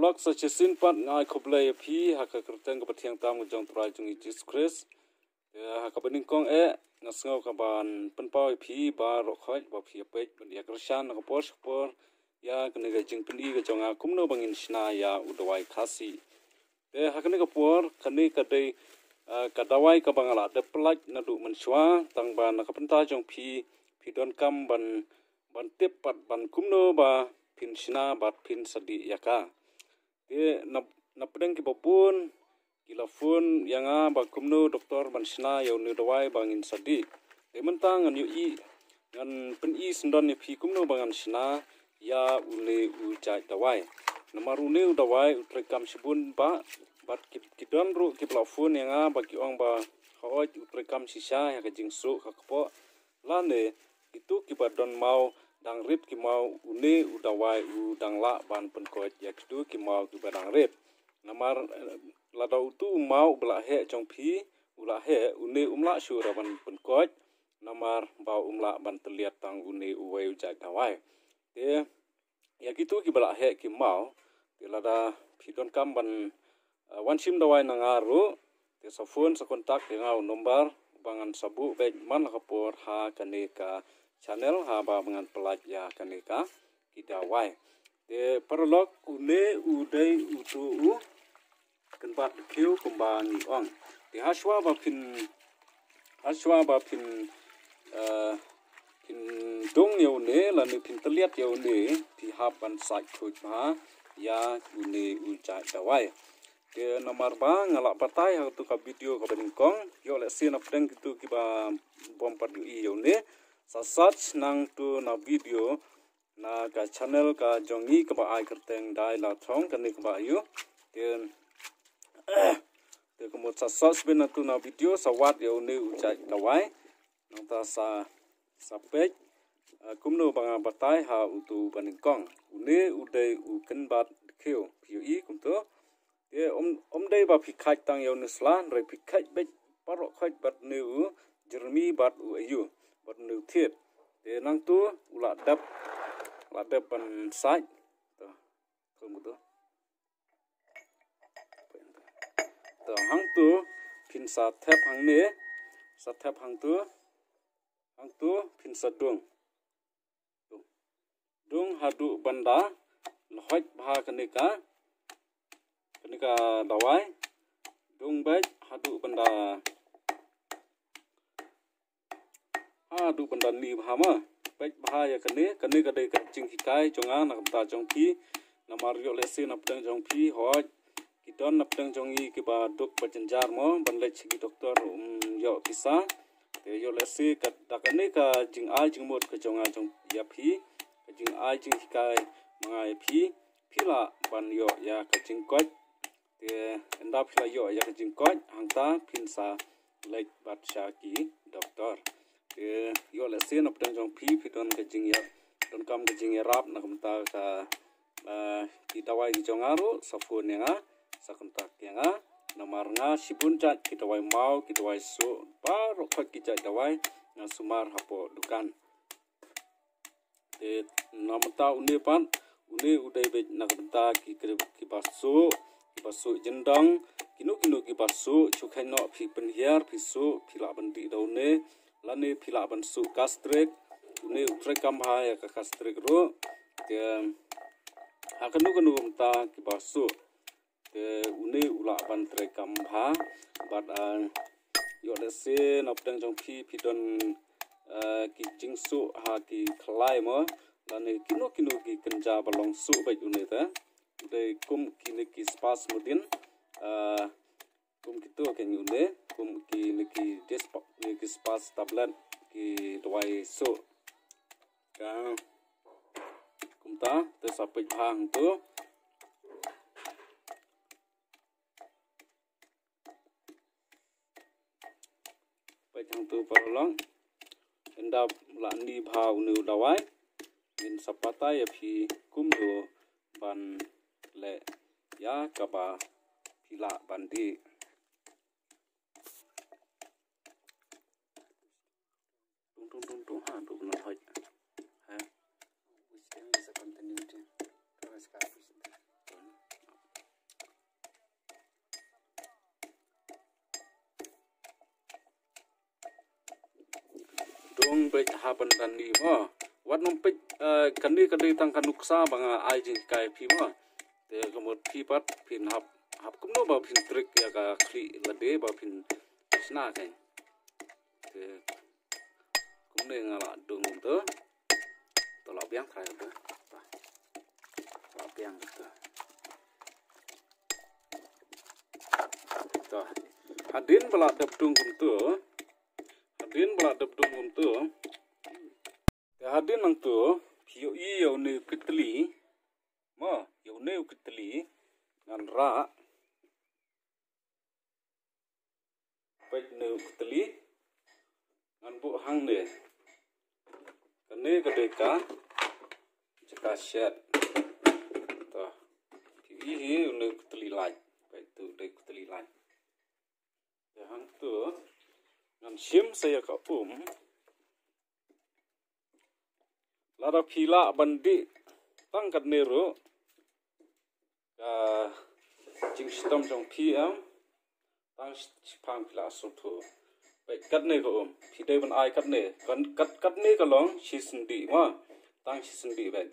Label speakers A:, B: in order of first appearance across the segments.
A: lok sa che sin pat ngai khoble ya phi ha ka kruteng ka pathiang tam ko jong trai chung jesus christ ha ka baning kong e na sngo ka ban pen pau phi ba ro khoi ba phi pe ban ya krishan na por por ya ka ne ga jing pen i ga jong a kum no bang in shna ya u dawai khasi te ha ka ne ka por ka ne ka dei ka dawai ka bang la de plak na du man shwa tang ban na ka pen ta jong phi phi don kam ban ban tip pat ban kum no ba phin shna bat phin sadi ya ka ke napedeng ki babun yang a bakumnu doktor yau yaunu dawai bangin sadi lemantang an i ngan pen i sendon ni pi kumnu bangan sina ya ule u jai dawai namarune u dawai trekam sibun ba bat kidon ru ki plafun a baki ong ba khoi utrekam sisa ya ka jingsu ka kpo lane itu ki badon mau dang rip kimau mau udawai udang wai u dang la ban pen koet yak du ki mau tu badang rip namar eh, lada utu mau bela he chong phi ula he une umla shu ra ban pen koet namar ba umla ban teliat tang une uwai uja dawai te ya gitu ki bela he ki mau te lada phi don kam ban eh, wan sim dawai nangaru te sa phone sa kontak ngau nombar bangan sabu baik man kapor ha kaneka channel haba mengan pelajar ya kanika kita wai de perlok kune udai utu u kenbat kiu kembani ong de haswa bapin haswa bapin pin eh, pin dong yau ne la ne pin terlihat yau ne di haban sai khoj ma ya une uja dawai ke nomor bang ngalak patai hak tu ka video ka beningkong yo le sin gitu kitu kiba bompat i yau ne sa search nang tu na video na ka channel ka jongi ka ba ai kerteng dai la thong ka ni ka ba yu ten te ko mo sa search ben na tu na video sa wat yo ni u chai ka wai nang ta sa sa page cũng no bằng bát tai hà u tu bằng con u nê u đây u cân bát kêu phiêu ý cũng tớ thế om om đây ba phi khách tăng yêu nuslan rồi phi khách bách bắt rọ khách bắt nữ jeremy bắt u ayu nữ thiệt thế năng tua là đập là đập bằng sách không có tua tờ hàng tua pin sa thép hàng nế sa thép hàng tua hàng tua pin sa đường đường hà đụ bàn đá hoạch ba cái này cả cái này cả đào ai đường bách ha ah, du panda ni bhama ah. pek bhaya kane kane kade ka ching ki kai chonga na ta chong ki na mario le se na ptang chong ki ho ki don na ptang chong yi ki ba duk pachin jar mo ban le chi ki doctor um yo kisa te yo le se ka ta kane ka jing ai jing mot ka chonga chong ya phi ka jing ai jing ki kai mangai phi phi la ban yo ya ka ching kwat te enda phi la yo ya ka jing kwat hang ta phin sa lek bat sha ki doctor te yo le sen op tang jong phi phi ton kan ke jing ya ton kam ke jing ya rap na kum ta ka kita wai di jong aro safu ne nga sakuntak ya nga namar nga sibun chat kita wai mau kita wai so paro khat kita dawai na sumar hapo dukan te namta une pan une udai be na kum ta ki ki basu ki basu jendang kinu kinu ki basu chukhaino phi pen hiar phi so phi la bandi daune ឡានីភីឡាបានសុកាស្ត្រេកនេះត្រេកកំហើយកាស្ត្រេករូទេអាកនុកនុមតាគីបាសុទេឧនេឧឡាបានត្រេកកំហាបាត់អាយោលេសេណប់ទាំងចងភីភីដនអឺគីជីងសុហាគីខ្លាយមកឡានីគីនុគីនុគីកញ្ញាបឡងសុបៃឧនេតាទេគុំគីនិគីស្ប៉ាស្មូឌិនអឺគុំគីតូកេញឧនេ kum ki niki despa niki spas tablan ki dwai so ka kum ta te sapik hang tu pai hang tu parolong endap la ni bhaw nu dawai in sapata ya phi kum do ban le ya kaba pila bandi ตรงตรงตรงฮะตรงนั้นเฮ้ยฮะวิสัยสักคนที่นี่ตรงนั้นสกัดวิสัยตรงไปฮะปันตันนี่ว่าวัดนุ่มไปเอ่อคันดี้คันดีตั้งคันนุกซาบางอ่ไอจิงกายพี่ว่าแต่ก็มดพี่ปัดพิ่หับหับกุมโนบาพินตริกยากาคลีระเบียบบาพินสนาเก่ง nên là đường một tớ tôi terakhir biang thay được lọc biang được tu, hadin bela đập đường cùng tớ hadin bela đập đường cùng hadin năng tớ ngan ra pet ne kịch ngan bu hang này ini ketika jika set tuh ini untuk telilai itu unik telilai yang tuh ya, nan sim saya ke um lara pila bandi tangkat ke ya, jing sistem jong pm tang pang pila sutu ไปกัดเนื้อผมพี่ได้มันไอกัดเนื้อกันกัดกัดเนื้อก็ลองชิสันบีว่าตั้งชิสันบีแบบ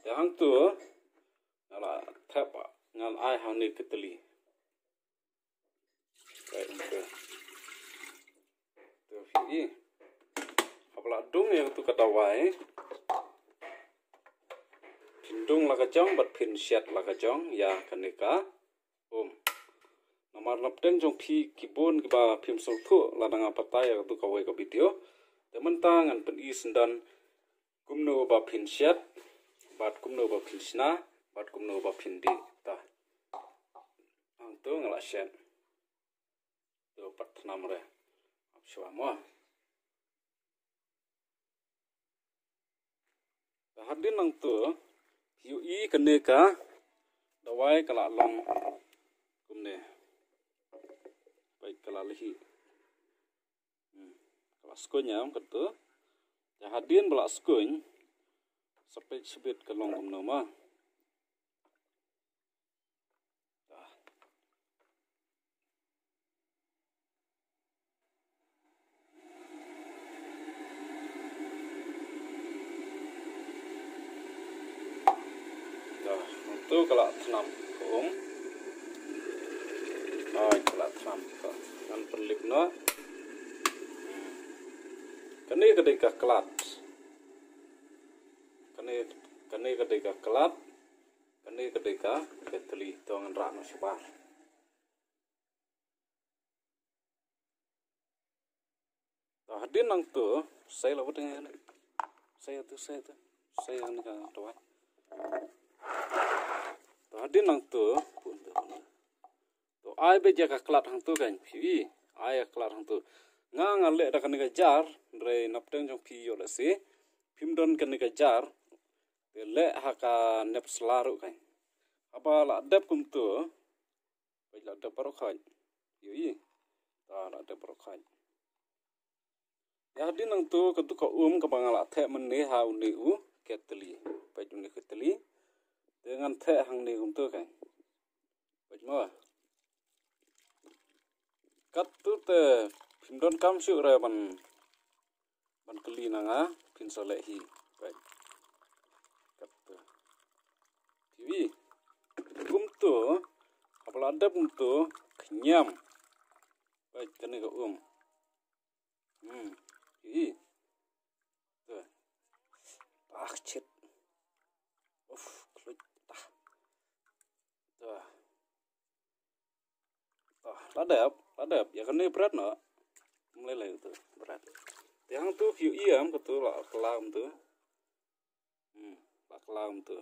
A: แต่หางตัวนั่นละแทบงานไอหางเนื้อกัตลีไปตัวตัวพี่ขับละดุ้งเอวตัวกระดาไว้พินดุ้งละกระจ้องบัดพินเช็ดละกระจ้องยาคันเนื้อก็อม namar lapten jong kibon ba pim sol thu ladanga pataya tu kawai ka video teman tangan pen i sendan kumno ba siat bat kumno ba phin bat kumno ba pin di ta ang tu ngala siat tu patna mre ap shwa mo hadin nang tu yu i kene ka dawai kala long kumne baik kelalihi hmm. kelaskunya kertu ya hadin belak skun sepit sepit kelong kene ketika kelat kene kene ketika kelat kene ketika keteli tongan rano sebar Tahdin nah, nang tu saya lawat dengan saya tu saya tu saya yang nak kan, tuan Tahdin nang tu pun tu ayah beja kelat hang tu kan pi ayah kelat hang tu nga nga le da kan ga jar re napten jong phi yo la se don kan ga jar te le ha ka nep slaru kai aba la dep kum tu pe la dep ro yi ta la dep ro khai ya din nang tu ka tu ka um ka bang la the man ne ha u ni u ketli pe ju ni ketli te hang ni kum tu kai pe mo kat tu te don kam siu re ban ban keli nanga bin lehi, Baik. Kata. TV, Gum tu apal ada pun tu kenyam. Baik kena ka um. Hmm. Tiwi. Tuh. Ah, cip. uf klik. Tah. Tuh. ah ladap, ladap. Ya kena berat nak. mulai lagi tu berat yang tu hiu iam ketu lak kelam tu hmm lak kelam tu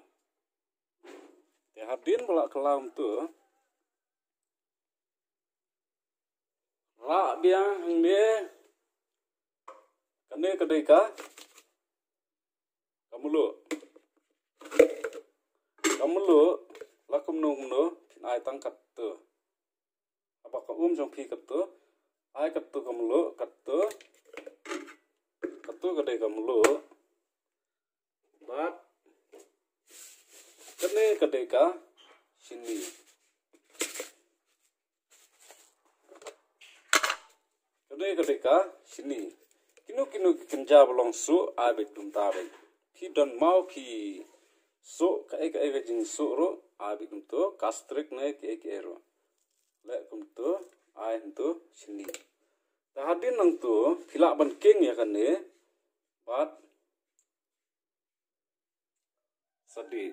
A: yang hadin pelak kelam tu rak dia hang dia kene kedeka kamulu kamulu lakum nung no ai tang kat tu apa ka um jong phi kat tu ay ketu kemlu ketu ketu gede kemlu bat kene gede ka sini gede gede ka sini kinu kinu kenja belong su abe tum ki don mau ki su kae kae gajin su ro abe tum tu kastrik nae ki ekero lek tum itu sini tahadin nang tu filak banking ya kan ni bat sedih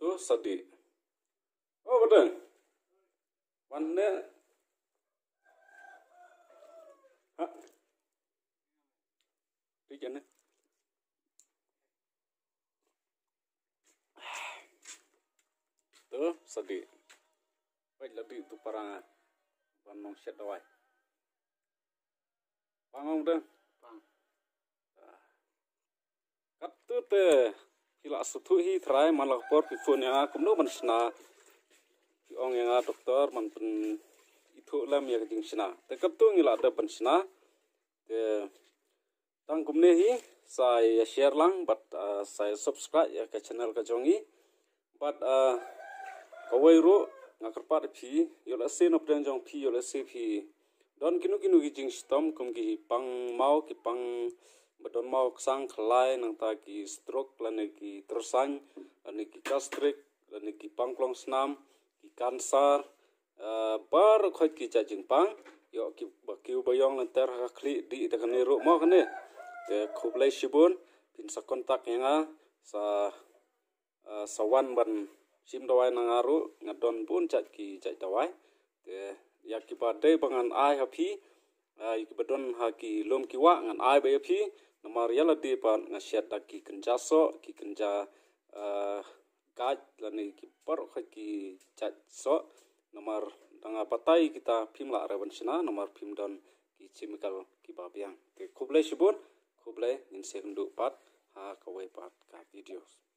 A: tu sedih oh betul mana Hah? di mana to sedih, lebih labi tu parang banong shet dawai pangong de pang ah. kap tu te kila sutu hi trai malak por pi fun ya ah. kum no man sna ki ah, doktor man itu lem ya jing sna te kap tu ngila ada pen sna te tang hi saya share lang but saya subscribe ya ke channel ke jongi but uh, awai ro ngakar par phi yol ase nop den jong phi yol ase phi don kinu kinu gi jing stom kum gi pang mau ki pang badon mau sang khlai nang ta ki stroke lane ki tersang lane ki gastrik lane ki pangklong snam ki kansar eh, bar khot ki cha jing pang yo ki ba ki ba yong ter ha kli di ta kan ro mo kan ne te khublai shibun pin sa kontak yang sa eh, sawan ban sim dawai nangaru ngadon pun cak ki cak dawai te yak ki badai pangan ai hapi ai ya ki badon ha lom ki wa ngan ai bai hapi namar yala di pan ngasiat dak ki kenja so ki kenja kaj lani ki par ha ki cak so namar danga patai kita pim la raban sina namar pim don ki chemical ki babiang te kublai shibun kublai nginsekndu pat ha kawai pat ka videos